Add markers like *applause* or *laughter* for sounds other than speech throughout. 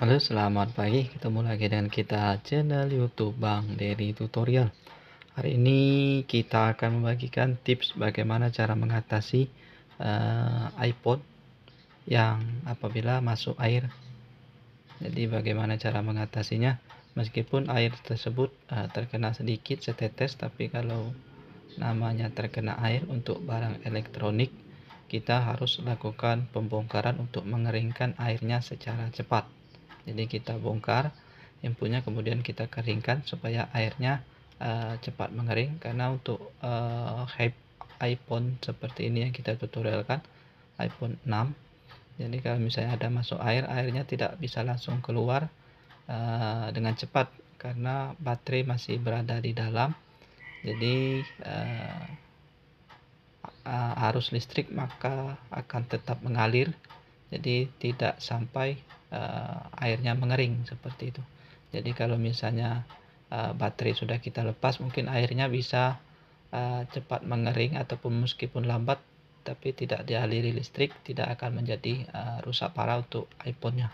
Halo selamat pagi ketemu lagi dengan kita channel youtube Bang Dery Tutorial Hari ini kita akan membagikan tips bagaimana cara mengatasi uh, iPod yang apabila masuk air Jadi bagaimana cara mengatasinya meskipun air tersebut uh, terkena sedikit setetes tapi kalau namanya terkena air untuk barang elektronik kita harus lakukan pembongkaran untuk mengeringkan airnya secara cepat jadi kita bongkar empunya kemudian kita keringkan supaya airnya uh, cepat mengering karena untuk uh, iPhone seperti ini yang kita tutorialkan iPhone 6 jadi kalau misalnya ada masuk air airnya tidak bisa langsung keluar uh, dengan cepat karena baterai masih berada di dalam jadi uh, uh, arus listrik maka akan tetap mengalir jadi tidak sampai uh, airnya mengering seperti itu jadi kalau misalnya uh, baterai sudah kita lepas mungkin airnya bisa uh, cepat mengering ataupun meskipun lambat tapi tidak dialiri listrik tidak akan menjadi uh, rusak parah untuk iPhone-nya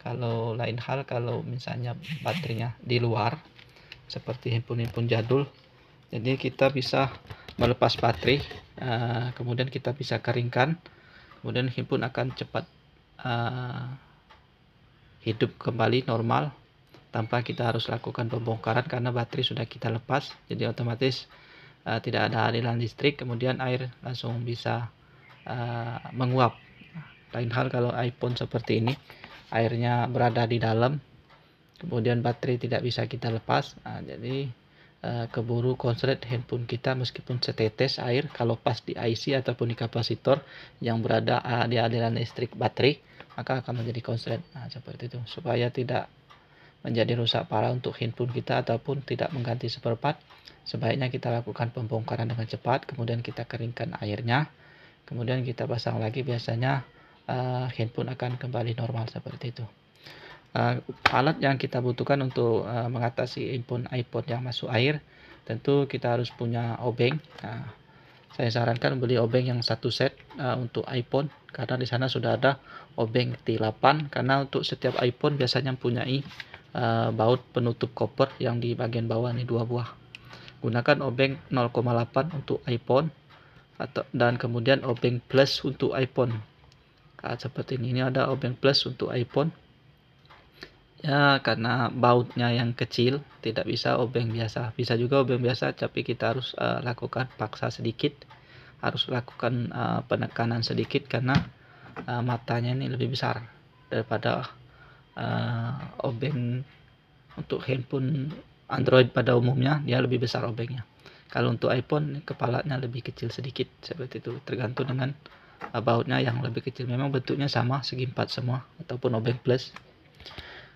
kalau lain hal kalau misalnya baterainya di luar seperti handphone-handphone jadul jadi kita bisa melepas baterai kemudian kita bisa keringkan kemudian himpun akan cepat uh, hidup kembali normal tanpa kita harus lakukan pembongkaran karena baterai sudah kita lepas jadi otomatis uh, tidak ada aliran listrik kemudian air langsung bisa uh, menguap lain hal kalau iPhone seperti ini airnya berada di dalam kemudian baterai tidak bisa kita lepas nah, jadi Eh, keburu konslet handphone kita meskipun setetes air kalau pas di IC ataupun di kapasitor yang berada uh, di aliran listrik baterai maka akan menjadi konslet nah, seperti itu supaya tidak menjadi rusak parah untuk handphone kita ataupun tidak mengganti seperempat sebaiknya kita lakukan pembongkaran dengan cepat kemudian kita keringkan airnya kemudian kita pasang lagi biasanya uh, handphone akan kembali normal seperti itu uh, alat yang kita butuhkan untuk uh, mengatasi iPhone iPod yang masuk air tentu kita harus punya obeng nah, saya sarankan beli obeng yang satu set uh, untuk iPhone karena di sana sudah ada obeng T8 karena untuk setiap iPhone biasanya mempunyai uh, baut penutup koper yang di bagian bawah ini dua buah gunakan obeng 0,8 untuk iPhone atau dan kemudian obeng plus untuk iPhone nah, seperti ini ini ada obeng plus untuk iPhone ya karena bautnya yang kecil tidak bisa obeng biasa bisa juga obeng biasa tapi kita harus uh, lakukan paksa sedikit harus lakukan uh, penekanan sedikit karena uh, matanya ini lebih besar daripada uh, obeng untuk handphone Android pada umumnya dia lebih besar obengnya kalau untuk iPhone kepalanya lebih kecil sedikit seperti itu tergantung dengan bautnya yang lebih kecil memang bentuknya sama segi empat semua ataupun obeng plus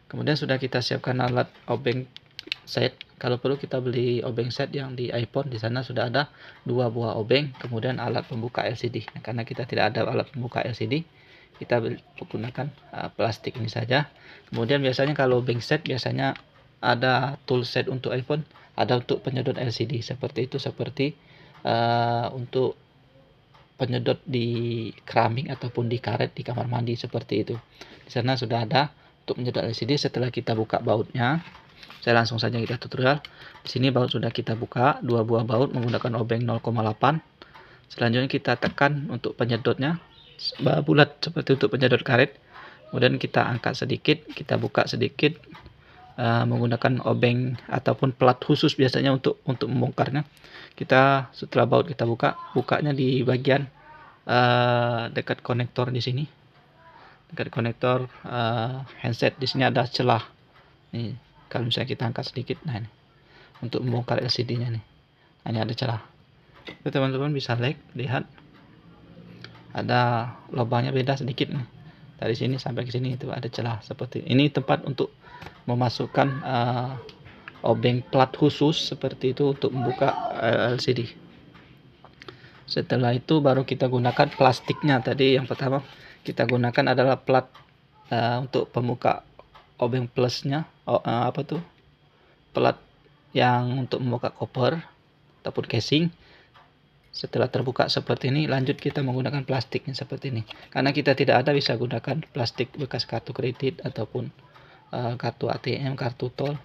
kemudian sudah kita siapkan alat obeng set kalau perlu kita beli obeng set yang di iPhone di sana sudah ada dua buah obeng kemudian alat pembuka LCD nah, karena kita tidak ada alat pembuka LCD kita menggunakan uh, plastik ini saja kemudian biasanya kalau obeng set biasanya ada tool set untuk iPhone ada untuk penyedot LCD seperti itu seperti uh, untuk penyedot di keramik ataupun di karet di kamar mandi seperti itu di sana sudah ada untuk menyedot LCD setelah kita buka bautnya saya langsung saja kita tutorial di sini baut sudah kita buka dua buah baut menggunakan obeng 0,8 selanjutnya kita tekan untuk penyedotnya bulat seperti untuk penyedot karet kemudian kita angkat sedikit kita buka sedikit uh, menggunakan obeng ataupun plat khusus biasanya untuk untuk membongkarnya kita setelah baut kita buka bukanya di bagian uh, dekat konektor di sini dekat konektor uh, handset di sini ada celah Ini kalau misalnya kita angkat sedikit nah ini untuk membongkar LCD nya nih nah, ini ada celah itu teman-teman bisa like lihat ada lubangnya beda sedikit nih dari sini sampai ke sini itu ada celah seperti ini tempat untuk memasukkan uh, obeng plat khusus seperti itu untuk membuka eh, LCD setelah itu baru kita gunakan plastiknya tadi yang pertama kita gunakan adalah plat uh, untuk pembuka obeng plusnya oh, uh, apa tuh plat yang untuk membuka koper ataupun casing setelah terbuka seperti ini lanjut kita menggunakan plastiknya seperti ini karena kita tidak ada bisa gunakan plastik bekas kartu kredit ataupun uh, kartu ATM kartu tol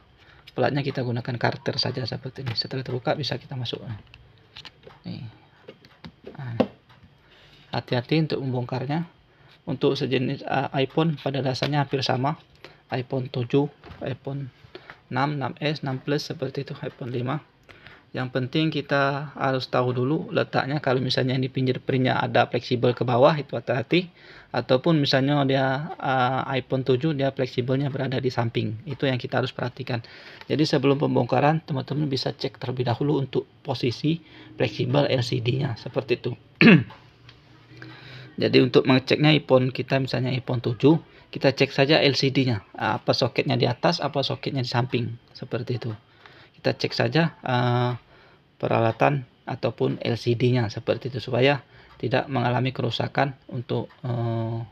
platnya kita gunakan karter saja seperti ini setelah terbuka bisa kita masuk nah. hati-hati untuk membongkarnya untuk sejenis uh, iPhone pada dasarnya hampir sama iPhone 7 iPhone 6 6s 6 plus seperti itu iPhone 5 yang penting kita harus tahu dulu letaknya kalau misalnya yang di pinggir printnya ada fleksibel ke bawah itu hati-hati ataupun misalnya dia uh, iPhone 7 dia fleksibelnya berada di samping itu yang kita harus perhatikan jadi sebelum pembongkaran teman-teman bisa cek terlebih dahulu untuk posisi fleksibel LCD nya seperti itu *clears throat* Jadi untuk mengeceknya iPhone kita misalnya iPhone 7, kita cek saja LCD-nya, apa soketnya di atas, apa soketnya di samping, seperti itu. Kita cek saja uh, peralatan ataupun LCD-nya seperti itu supaya tidak mengalami kerusakan untuk uh,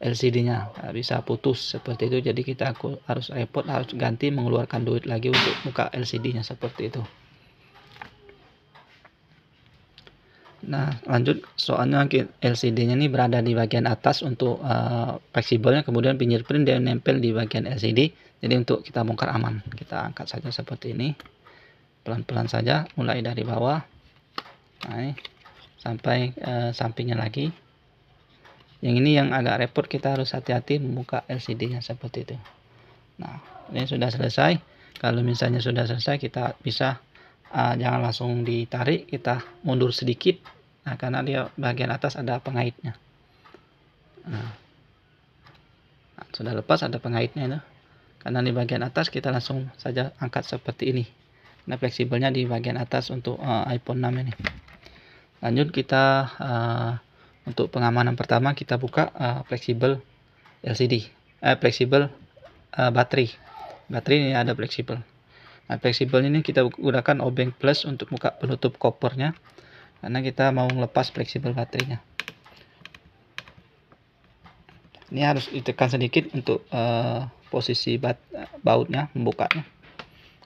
eh, LCD-nya bisa putus seperti itu. Jadi kita harus repot harus ganti mengeluarkan duit lagi untuk buka LCD-nya seperti itu. Nah, lanjut soalnya LCD-nya ini berada di bagian atas untuk uh, fleksibelnya kemudian fingerprint dia nempel di bagian LCD. Jadi untuk kita bongkar aman, kita angkat saja seperti ini. Pelan-pelan saja mulai dari bawah. Nah, sampai uh, sampingnya lagi. Yang ini yang agak repot kita harus hati-hati membuka LCD-nya seperti itu. Nah, ini sudah selesai. Kalau misalnya sudah selesai kita bisa uh, jangan langsung ditarik kita mundur sedikit nah karena dia bagian atas ada pengaitnya nah. nah, sudah lepas ada pengaitnya itu karena di bagian atas kita langsung saja angkat seperti ini nah fleksibelnya di bagian atas untuk uh, iPhone 6 ini lanjut kita uh, untuk pengamanan pertama kita buka uh, fleksibel LCD eh, fleksibel uh, baterai baterai ini ada fleksibel Nah, fleksibel ini kita gunakan obeng plus untuk buka penutup kopernya karena kita mau melepas fleksibel baterainya. Ini harus ditekan sedikit untuk uh, posisi bat bautnya membukanya.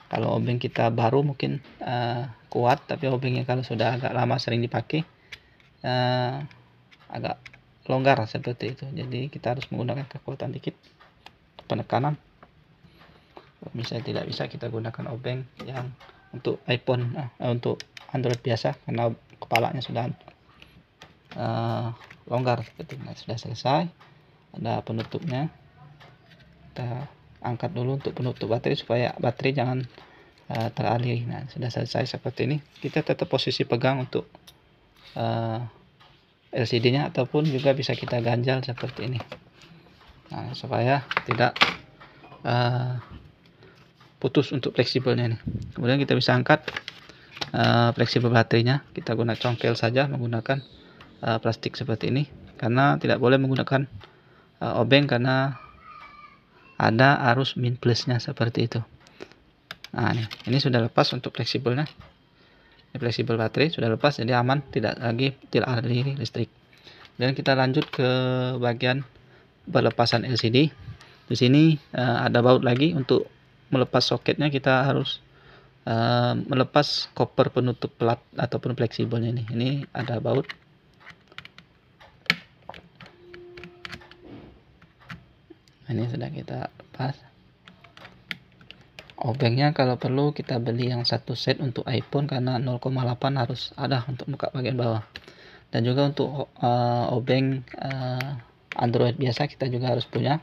Kalau obeng kita baru mungkin uh, kuat, tapi obengnya kalau sudah agak lama sering dipakai uh, agak longgar seperti itu. Jadi kita harus menggunakan kekuatan dikit penekanan misalnya tidak bisa kita gunakan obeng yang untuk iPhone uh, untuk Android biasa karena kepalanya sudah uh, longgar seperti gitu. nah, sudah selesai ada penutupnya kita angkat dulu untuk penutup baterai supaya baterai jangan uh, nah sudah selesai seperti ini kita tetap posisi pegang untuk uh, LCD nya ataupun juga bisa kita ganjal seperti ini nah supaya tidak uh, putus untuk fleksibelnya ini kemudian kita bisa angkat uh, fleksibel baterainya kita guna congkel saja menggunakan uh, plastik seperti ini karena tidak boleh menggunakan uh, obeng karena ada arus min plusnya seperti itu nah ini, ini sudah lepas untuk fleksibelnya ini fleksibel baterai sudah lepas jadi aman tidak lagi tidak ada listrik dan kita lanjut ke bagian pelepasan LCD di sini uh, ada baut lagi untuk melepas soketnya kita harus uh, melepas koper penutup plat ataupun fleksibelnya ini. Ini ada baut. Ini sudah kita lepas. Obengnya kalau perlu kita beli yang satu set untuk iPhone karena 0,8 harus ada untuk muka bagian bawah. Dan juga untuk uh, obeng uh, Android biasa kita juga harus punya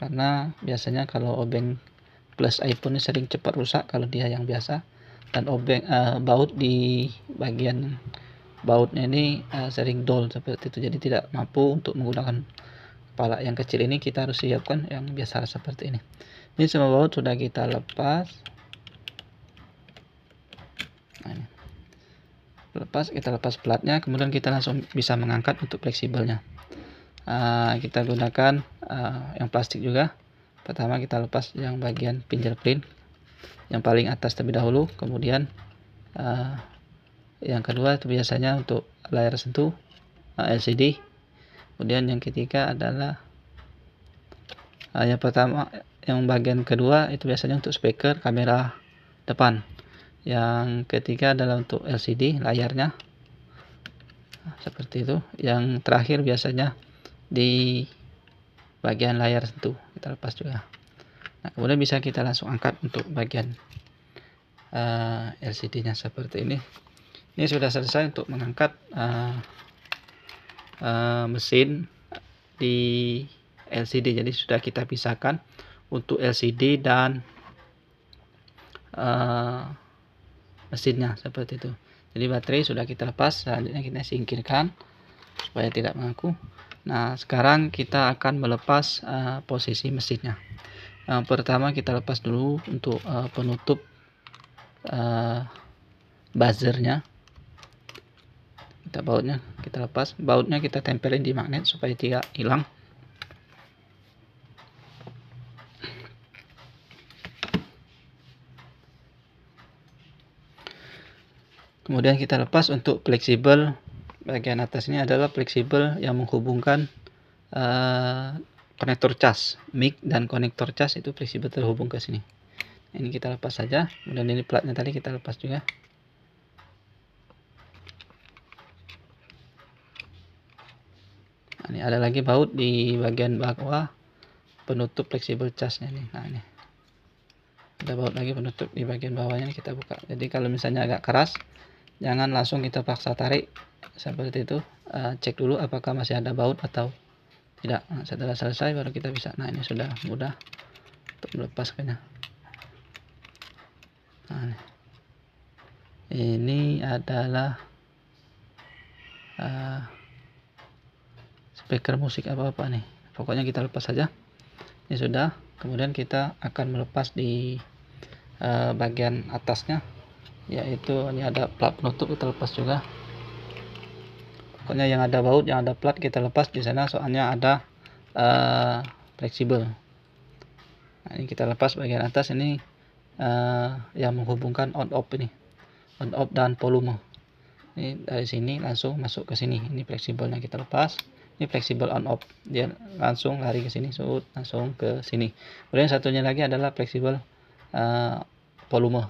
karena biasanya kalau obeng plus iPhone sering cepat rusak kalau dia yang biasa dan obeng uh, baut di bagian bautnya ini uh, sering dol seperti itu jadi tidak mampu untuk menggunakan kepala yang kecil ini kita harus siapkan yang biasa seperti ini ini semua baut sudah kita lepas nah, lepas kita lepas platnya kemudian kita langsung bisa mengangkat untuk fleksibelnya uh, kita gunakan uh, yang plastik juga pertama kita lepas yang bagian fingerprint yang paling atas terlebih dahulu kemudian uh, yang kedua itu biasanya untuk layar sentuh uh, eh, LCD kemudian yang ketiga adalah uh, yang pertama yang bagian kedua itu biasanya untuk speaker kamera depan yang ketiga adalah untuk LCD layarnya seperti itu yang terakhir biasanya di bagian layar sentuh kita lepas juga ya. nah kemudian bisa kita langsung angkat untuk bagian uh, eh, LCD nya seperti ini ini sudah selesai untuk mengangkat uh, uh, mesin di LCD jadi sudah kita pisahkan untuk LCD dan uh, mesinnya seperti itu jadi baterai sudah kita lepas selanjutnya kita singkirkan supaya tidak mengaku Nah, sekarang kita akan melepas uh, posisi mesinnya. Yang pertama kita lepas dulu untuk uh, penutup uh, buzzernya. Kita bautnya kita lepas, bautnya kita tempelin di magnet supaya tidak hilang. Kemudian kita lepas untuk fleksibel bagian atas ini adalah fleksibel yang menghubungkan uh, konektor cas mic dan konektor cas itu fleksibel terhubung ke sini ini kita lepas saja kemudian ini platnya tadi kita lepas juga nah, ini ada lagi baut di bagian bawah penutup fleksibel casnya ini nah ini ada baut lagi penutup di bagian bawahnya kita buka jadi kalau misalnya agak keras jangan langsung kita paksa tarik seperti itu uh, cek dulu apakah masih ada baut atau tidak nah, setelah selesai baru kita bisa nah ini sudah mudah untuk melepaskannya nah, ini. adalah uh, speaker musik apa-apa nih pokoknya kita lepas saja ini sudah kemudian kita akan melepas di uh, bagian atasnya yaitu ini ada plat penutup kita lepas juga pokoknya yang ada baut yang ada plat kita lepas di sana soalnya ada uh, fleksibel nah, ini kita lepas bagian atas ini uh, yang menghubungkan on off ini on off dan volume ini dari sini langsung masuk ke sini ini fleksibelnya kita lepas ini fleksibel on off dia langsung lari ke sini so, langsung ke sini kemudian satunya lagi adalah fleksibel uh, volume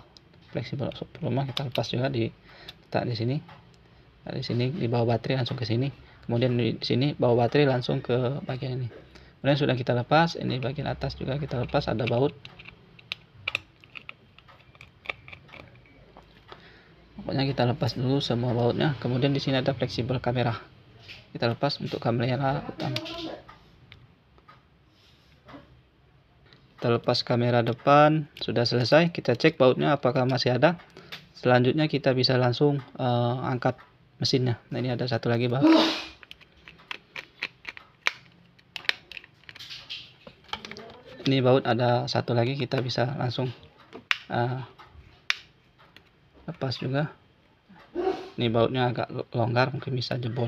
fleksibel volume kita lepas juga di tak di sini di sini di bawah baterai langsung ke sini kemudian di sini bawah baterai langsung ke bagian ini kemudian sudah kita lepas ini bagian atas juga kita lepas ada baut pokoknya kita lepas dulu semua bautnya kemudian di sini ada fleksibel kamera kita lepas untuk kamera utama kita lepas kamera depan sudah selesai kita cek bautnya apakah masih ada selanjutnya kita bisa langsung uh, angkat mesinnya nah ini ada satu lagi bang. ini baut ada satu lagi kita bisa langsung uh, lepas juga ini bautnya agak longgar mungkin bisa jebol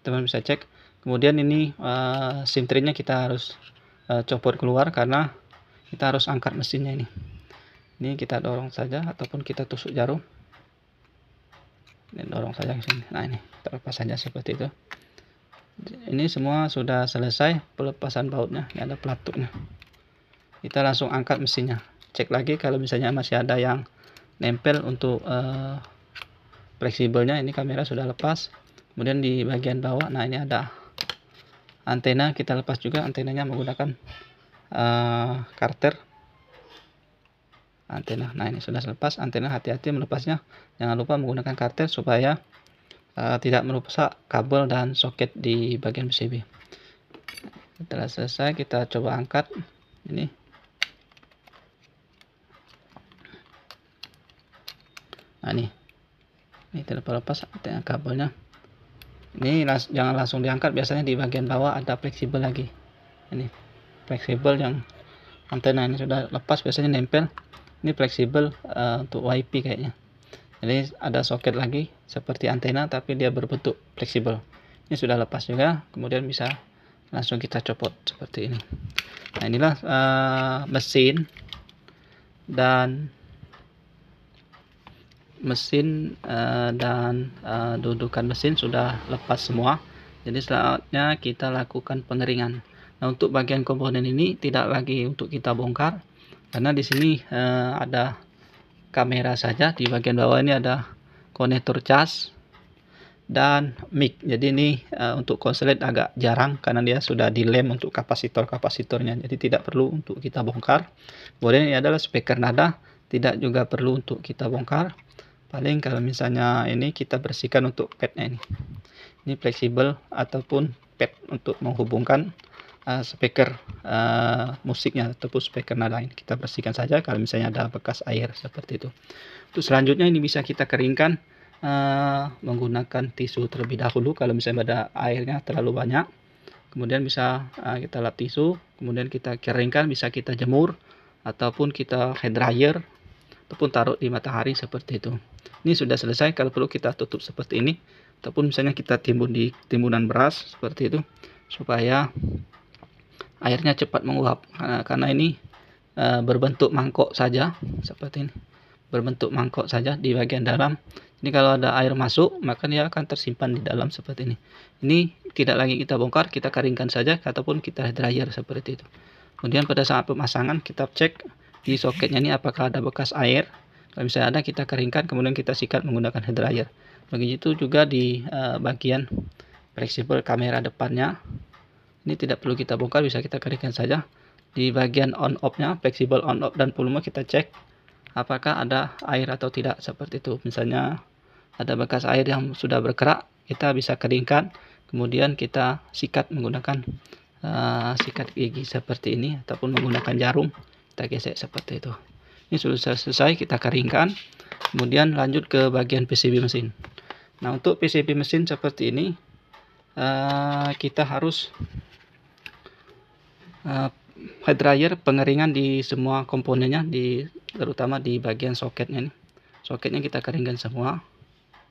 teman bisa cek kemudian ini uh, eh, sintrinya kita harus uh, copot keluar karena kita harus angkat mesinnya ini ini kita dorong saja ataupun kita tusuk jarum ini dorong saja ke sini nah ini terlepas saja seperti itu ini semua sudah selesai pelepasan bautnya ini ada pelatuknya kita langsung angkat mesinnya cek lagi kalau misalnya masih ada yang nempel untuk uh, fleksibelnya ini kamera sudah lepas kemudian di bagian bawah nah ini ada antena kita lepas juga antenanya menggunakan uh, karter antena. Nah, ini sudah lepas antena, hati-hati melepasnya. Jangan lupa menggunakan kartel supaya uh, tidak merusak kabel dan soket di bagian PCB. Setelah selesai, kita coba angkat ini. Nah, ini. Ini terlepas lepas antena kabelnya. Ini las jangan langsung diangkat, biasanya di bagian bawah ada fleksibel lagi. Ini fleksibel yang antena ini sudah lepas biasanya nempel ini fleksibel uh, untuk WiFi kayaknya jadi ada soket lagi seperti antena tapi dia berbentuk fleksibel ini sudah lepas juga kemudian bisa langsung kita copot seperti ini nah inilah uh, mesin dan mesin uh, dan uh, dudukan mesin sudah lepas semua jadi selanjutnya kita lakukan pengeringan nah untuk bagian komponen ini tidak lagi untuk kita bongkar karena di sini eh, ada kamera saja di bagian bawah ini ada konektor cas dan mic jadi ini eh, untuk konslet agak jarang karena dia sudah dilem untuk kapasitor-kapasitornya jadi tidak perlu untuk kita bongkar kemudian ini adalah speaker nada tidak juga perlu untuk kita bongkar paling kalau misalnya ini kita bersihkan untuk padnya ini ini fleksibel ataupun pad untuk menghubungkan Eh, speaker uh, musiknya ataupun speaker nah, lain kita bersihkan saja kalau misalnya ada bekas air seperti itu untuk selanjutnya ini bisa kita keringkan uh, menggunakan tisu terlebih dahulu kalau misalnya ada airnya terlalu banyak kemudian bisa uh, kita lap tisu kemudian kita keringkan bisa kita jemur ataupun kita hand dryer ataupun taruh di matahari seperti itu ini sudah selesai kalau perlu kita tutup seperti ini ataupun misalnya kita timbun di timbunan beras seperti itu supaya airnya cepat menguap nah, karena ini e, berbentuk mangkok saja seperti ini berbentuk mangkok saja di bagian dalam ini kalau ada air masuk maka dia akan tersimpan di dalam seperti ini ini tidak lagi kita bongkar kita keringkan saja ataupun kita dryer seperti itu kemudian pada saat pemasangan kita cek di soketnya ini apakah ada bekas air kalau misalnya ada kita keringkan kemudian kita sikat menggunakan hair dryer begitu juga di uh, bagian fleksibel kamera depannya ini tidak perlu kita bongkar bisa kita keringkan saja di bagian on off nya fleksibel on off dan volume kita cek apakah ada air atau tidak seperti itu misalnya ada bekas air yang sudah berkerak kita bisa keringkan kemudian kita sikat menggunakan uh, sikat gigi seperti ini ataupun menggunakan jarum kita gesek seperti itu ini sudah selesai kita keringkan kemudian lanjut ke bagian PCB mesin nah untuk PCB mesin seperti ini uh, kita harus uh, head dryer pengeringan di semua komponennya di terutama di bagian soketnya nih soketnya kita keringkan semua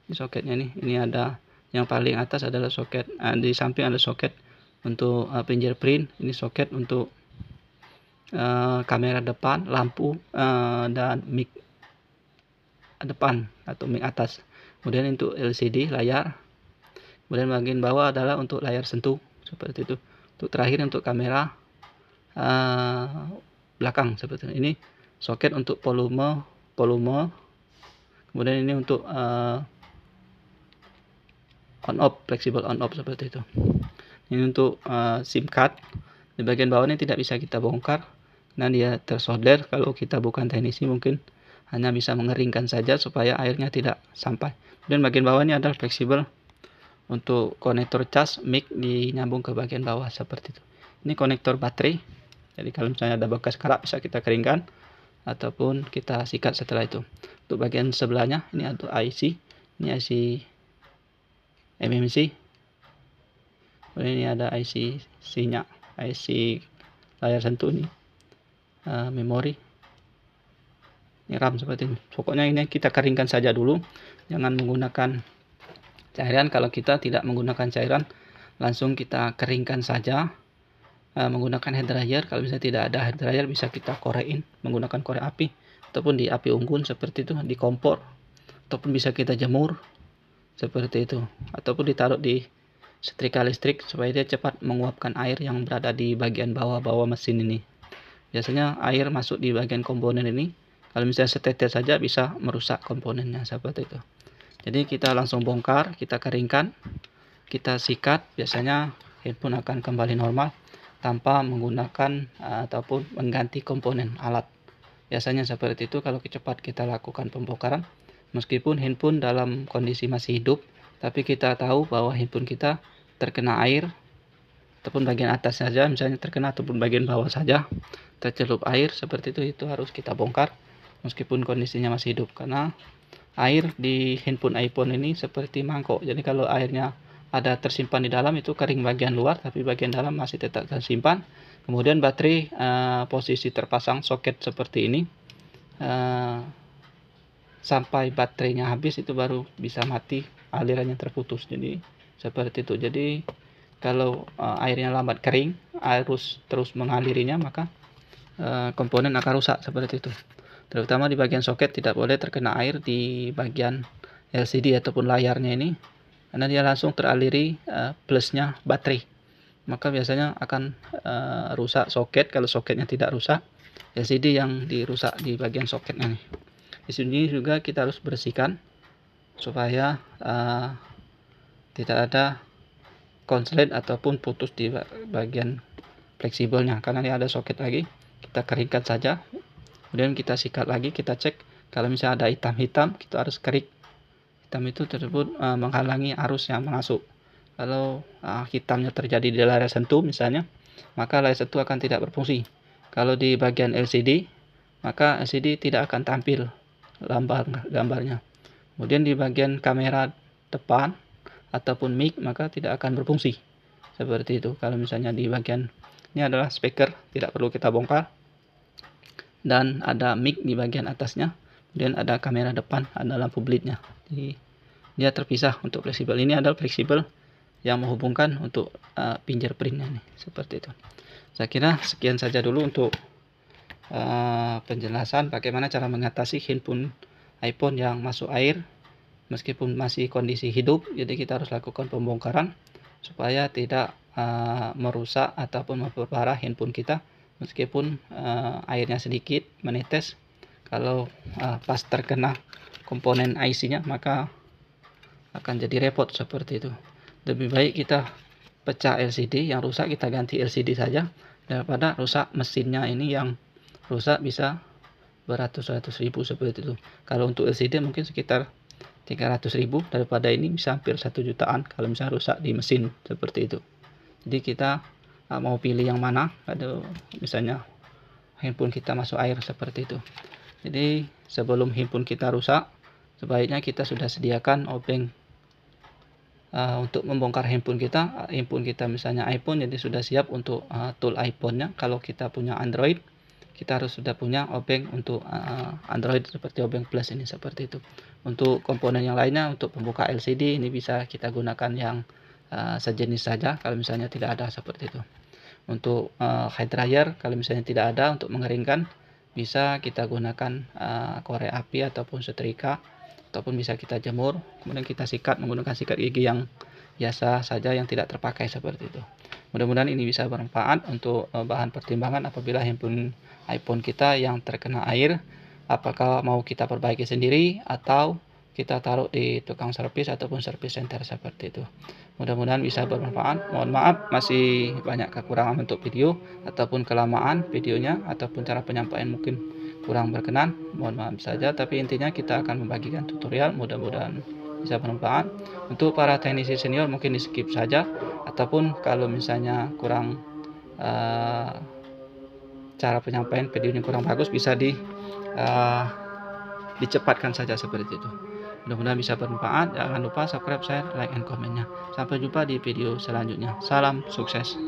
di soketnya nih ini ada yang paling atas adalah soket uh, di samping ada soket untuk uh, eh, fingerprint ini soket untuk uh, kamera depan lampu uh, dan mic depan atau mic atas kemudian untuk LCD layar kemudian bagian bawah adalah untuk layar sentuh seperti itu untuk terakhir untuk kamera Eh, belakang seperti ini. soket untuk volume volume. Kemudian ini untuk uh, on off flexible on off seperti itu. Ini untuk uh, SIM card. Di bagian bawah ini tidak bisa kita bongkar karena dia tersolder. Kalau kita bukan teknisi mungkin hanya bisa mengeringkan saja supaya airnya tidak sampai. dan bagian bawah ini adalah fleksibel untuk konektor charge mic dinyambung ke bagian bawah seperti itu. Ini konektor baterai jadi kalau misalnya ada bekas karat bisa kita keringkan ataupun kita sikat setelah itu untuk bagian sebelahnya ini ada IC ini IC MMC ini ada IC sinyal IC layar sentuh ini, uh, memori ini RAM seperti ini pokoknya ini kita keringkan saja dulu jangan menggunakan cairan kalau kita tidak menggunakan cairan langsung kita keringkan saja Eh, menggunakan hair dryer kalau misalnya tidak ada hair dryer bisa kita korein menggunakan korek api ataupun di api unggun seperti itu di kompor ataupun bisa kita jemur seperti itu ataupun ditaruh di setrika listrik supaya dia cepat menguapkan air yang berada di bagian bawah-bawah mesin ini biasanya air masuk di bagian komponen ini kalau misalnya setetes saja bisa merusak komponennya seperti itu jadi kita langsung bongkar kita keringkan kita sikat biasanya handphone akan kembali normal tanpa menggunakan eh, ataupun mengganti komponen alat. Biasanya seperti itu kalau cepat kita lakukan pembongkaran meskipun handphone dalam kondisi masih hidup tapi kita tahu bahwa handphone kita terkena air ataupun bagian atas saja misalnya terkena ataupun bagian bawah saja tercelup air seperti itu itu harus kita bongkar meskipun kondisinya masih hidup karena air di handphone iPhone ini seperti mangkok jadi kalau airnya ada tersimpan di dalam itu kering bagian luar tapi bagian dalam masih tetap tersimpan kemudian baterai uh, posisi terpasang soket seperti ini uh, sampai baterainya habis itu baru bisa mati alirannya terputus jadi seperti itu jadi kalau uh, airnya lambat kering arus terus mengalirinya maka uh, komponen akan rusak seperti itu terutama di bagian soket tidak boleh terkena air di bagian LCD ataupun layarnya ini karena dia langsung teraliri uh, plusnya baterai maka biasanya akan uh, rusak soket kalau soketnya tidak rusak LCD yang dirusak di bagian soketnya nih di sini juga kita harus bersihkan supaya uh, tidak ada konslet ataupun putus di bagian fleksibelnya karena ini ada soket lagi kita keringkan saja kemudian kita sikat lagi kita cek kalau misalnya ada hitam-hitam kita harus kerik hitam itu tersebut uh, menghalangi arus yang masuk. Kalau uh, hitamnya terjadi di layar sentuh misalnya, maka layar sentuh akan tidak berfungsi. Kalau di bagian LCD, maka LCD tidak akan tampil gambar gambarnya. Kemudian di bagian kamera depan ataupun mic maka tidak akan berfungsi. Seperti itu. Kalau misalnya di bagian ini adalah speaker, tidak perlu kita bongkar. Dan ada mic di bagian atasnya kemudian ada kamera depan ada lampu belitnya jadi dia terpisah untuk fleksibel ini adalah fleksibel yang menghubungkan untuk uh, printnya nih seperti itu saya kira sekian saja dulu untuk uh, penjelasan bagaimana cara mengatasi handphone iPhone yang masuk air meskipun masih kondisi hidup jadi kita harus lakukan pembongkaran supaya tidak uh, merusak ataupun memperparah handphone kita meskipun uh, airnya sedikit menetes kalau uh, pas terkena komponen IC-nya maka akan jadi repot seperti itu lebih baik kita pecah LCD yang rusak kita ganti LCD saja daripada rusak mesinnya ini yang rusak bisa beratus-ratus ribu seperti itu kalau untuk LCD mungkin sekitar 300 ribu daripada ini bisa hampir satu jutaan kalau misalnya rusak di mesin seperti itu jadi kita ah, mau pilih yang mana ada misalnya handphone kita masuk air seperti itu jadi sebelum himpun kita rusak, sebaiknya kita sudah sediakan obeng uh, untuk membongkar handphone kita. Handphone kita misalnya iPhone, jadi sudah siap untuk uh, tool iPhone-nya. Kalau kita punya Android, kita harus sudah punya obeng untuk uh, Android seperti obeng plus ini seperti itu. Untuk komponen yang lainnya, untuk pembuka LCD ini bisa kita gunakan yang uh, sejenis saja. Kalau misalnya tidak ada seperti itu. Untuk uh, high dryer, kalau misalnya tidak ada untuk mengeringkan bisa kita gunakan uh, korek api ataupun setrika ataupun bisa kita jemur kemudian kita sikat menggunakan sikat gigi yang biasa saja yang tidak terpakai seperti itu mudah-mudahan ini bisa bermanfaat untuk uh, bahan pertimbangan apabila handphone iPhone kita yang terkena air apakah mau kita perbaiki sendiri atau kita taruh di tukang servis ataupun servis center seperti itu. Mudah-mudahan bisa bermanfaat. Mohon maaf masih banyak kekurangan untuk video ataupun kelamaan videonya ataupun cara penyampaian mungkin kurang berkenan. Mohon maaf saja tapi intinya kita akan membagikan tutorial mudah-mudahan bisa bermanfaat. Untuk para teknisi senior mungkin di skip saja ataupun kalau misalnya kurang uh, cara penyampaian videonya kurang bagus bisa di uh, dicepatkan saja seperti itu. Mudah-mudahan bisa bermanfaat. Jangan lupa subscribe, share, like, and komennya. Sampai jumpa di video selanjutnya. Salam sukses.